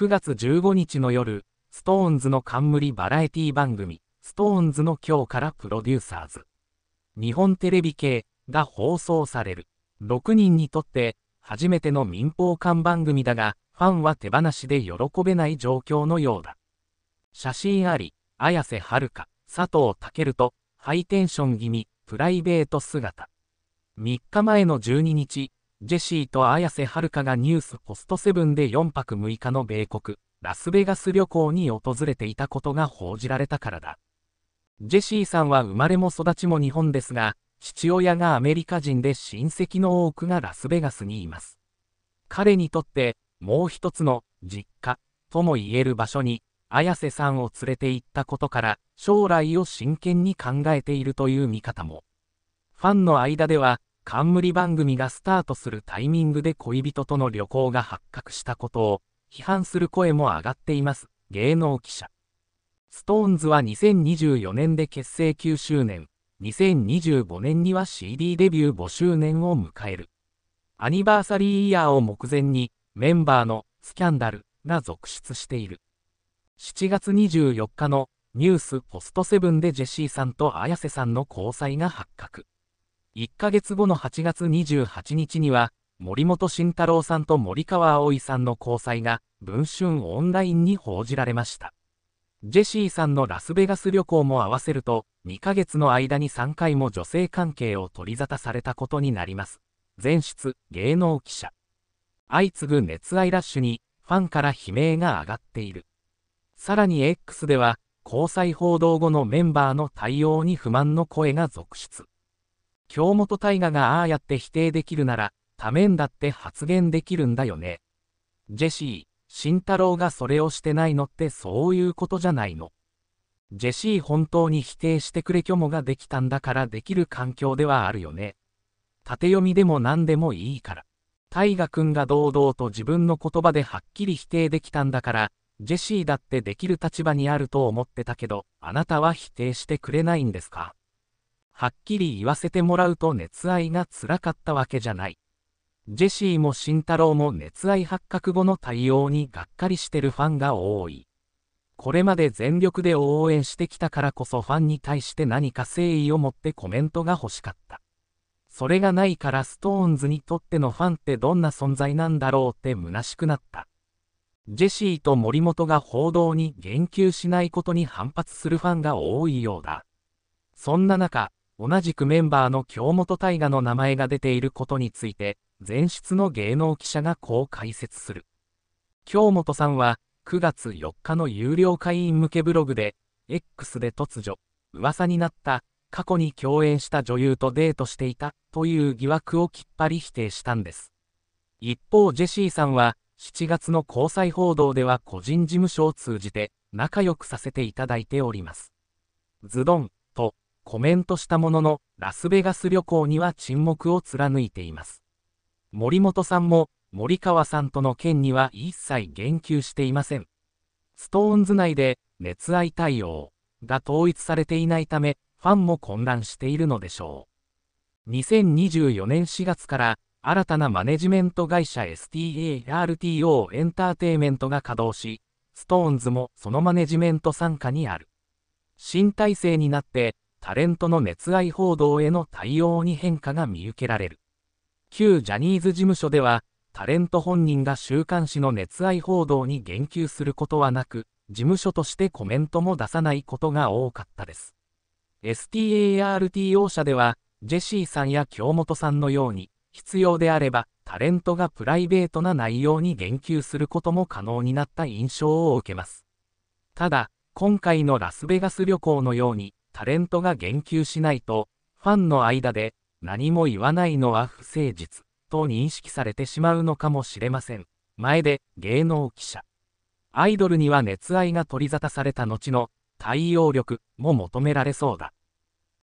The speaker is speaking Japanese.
9月15日の夜、ストーンズの冠バラエティ番組、ストーンズの今日からプロデューサーズ。日本テレビ系が放送される。6人にとって初めての民放館番組だが、ファンは手放しで喜べない状況のようだ。写真あり、綾瀬はるか、佐藤健と、ハイテンション気味、プライベート姿。3日前の12日、ジェシーと綾瀬はるかがニュースポストセブンで4泊6日の米国、ラスベガス旅行に訪れていたことが報じられたからだ。ジェシーさんは生まれも育ちも日本ですが、父親がアメリカ人で親戚の多くがラスベガスにいます。彼にとって、もう一つの実家とも言える場所に、綾瀬さんを連れて行ったことから、将来を真剣に考えているという見方も。ファンの間では、冠番組がスタートするタイミングで恋人との旅行が発覚したことを批判する声も上がっています。芸能記者。ストーンズは2024年で結成9周年、2025年には CD デビュー5周年を迎える。アニバーサリーイヤーを目前にメンバーのスキャンダルが続出している。7月24日のニュースポストセブンでジェシーさんと綾瀬さんの交際が発覚。1ヶ月後の8月28日には、森本慎太郎さんと森川葵さんの交際が、文春オンラインに報じられました。ジェシーさんのラスベガス旅行も合わせると、2ヶ月の間に3回も女性関係を取り沙汰されたことになります。前室、芸能記者。相次ぐ熱愛ラッシュに、ファンから悲鳴が上がっている。さらに X では、交際報道後のメンバーの対応に不満の声が続出。京本大我がああやって否定できるなら、多面だって発言できるんだよね。ジェシー、慎太郎がそれをしてないのってそういうことじゃないの。ジェシー本当に否定してくれ虚無ができたんだからできる環境ではあるよね。縦読みでも何でもいいから。大河君が堂々と自分の言葉ではっきり否定できたんだから、ジェシーだってできる立場にあると思ってたけど、あなたは否定してくれないんですかはっきり言わせてもらうと熱愛がつらかったわけじゃない。ジェシーも慎太郎も熱愛発覚後の対応にがっかりしてるファンが多い。これまで全力で応援してきたからこそファンに対して何か誠意を持ってコメントが欲しかった。それがないからストーンズにとってのファンってどんな存在なんだろうって虚しくなった。ジェシーと森本が報道に言及しないことに反発するファンが多いようだ。そんな中、同じくメンバーの京本大我の名前が出ていることについて、前室の芸能記者がこう解説する。京本さんは、9月4日の有料会員向けブログで、X で突如、噂になった、過去に共演した女優とデートしていた、という疑惑をきっぱり否定したんです。一方、ジェシーさんは、7月の交際報道では個人事務所を通じて、仲良くさせていただいております。ズドン、コメントしたものの、ラスベガス旅行には沈黙を貫いています。森本さんも、森川さんとの件には一切言及していません。ストーンズ内で、熱愛対応が統一されていないため、ファンも混乱しているのでしょう。2024年4月から、新たなマネジメント会社 STARTO エンターテイメントが稼働し、ストーンズもそのマネジメント傘下にある。新体制になって、タレントの熱愛報道への対応に変化が見受けられる。旧ジャニーズ事務所では、タレント本人が週刊誌の熱愛報道に言及することはなく、事務所としてコメントも出さないことが多かったです。STARTO 社では、ジェシーさんや京本さんのように、必要であれば、タレントがプライベートな内容に言及することも可能になった印象を受けます。ただ、今回のラスベガス旅行のように、タレントが言及しないと、ファンの間で何も言わないのは不誠実と認識されてしまうのかもしれません。前で芸能記者。アイドルには熱愛が取り沙汰された後の対応力も求められそうだ。